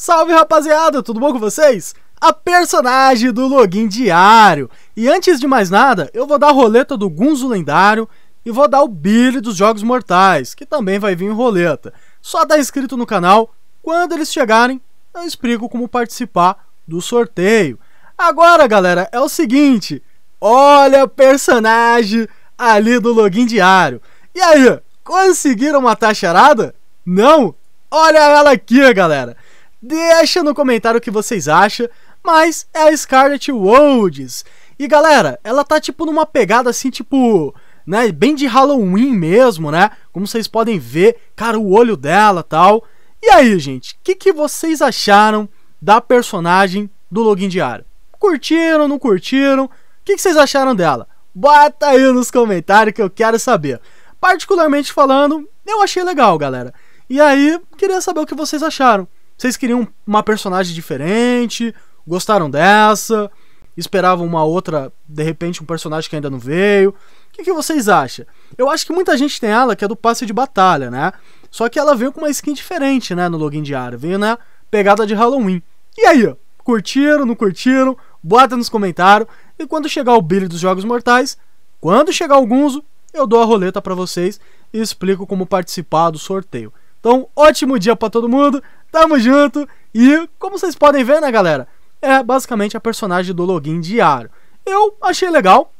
Salve rapaziada, tudo bom com vocês? A personagem do login diário. E antes de mais nada, eu vou dar a roleta do Gunzo lendário e vou dar o Billy dos Jogos Mortais, que também vai vir em roleta. Só tá inscrito no canal, quando eles chegarem, eu explico como participar do sorteio. Agora, galera, é o seguinte, olha a personagem ali do login diário. E aí, conseguiram matar a charada? Não? Olha ela aqui, galera. Deixa no comentário o que vocês acham, mas é a Scarlet Wolds. E galera, ela tá tipo numa pegada assim, tipo, né, bem de Halloween mesmo, né? Como vocês podem ver, cara, o olho dela, tal. E aí, gente, o que, que vocês acharam da personagem do Login Diário? Curtiram, não curtiram? O que, que vocês acharam dela? Bota aí nos comentários que eu quero saber. Particularmente falando, eu achei legal, galera. E aí, queria saber o que vocês acharam. Vocês queriam uma personagem diferente? Gostaram dessa? Esperavam uma outra, de repente, um personagem que ainda não veio? O que, que vocês acham? Eu acho que muita gente tem ela que é do passe de batalha, né? Só que ela veio com uma skin diferente, né? No login diário. Veio na pegada de Halloween. E aí, ó? Curtiram, não curtiram? Bota nos comentários. E quando chegar o Billy dos Jogos Mortais, quando chegar o Gunzo, eu dou a roleta para vocês e explico como participar do sorteio. Então, ótimo dia para todo mundo. Tamo junto! E, como vocês podem ver, né, galera? É basicamente a personagem do login diário. Eu achei legal.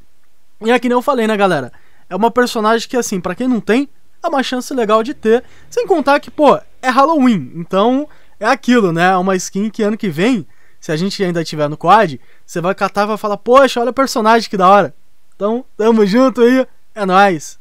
E é que nem eu falei, né, galera? É uma personagem que, assim, para quem não tem, é uma chance legal de ter. Sem contar que, pô, é Halloween. Então, é aquilo, né? É uma skin que ano que vem, se a gente ainda tiver no quad, você vai catar e vai falar, poxa, olha o personagem que da hora. Então, tamo junto aí. É nóis!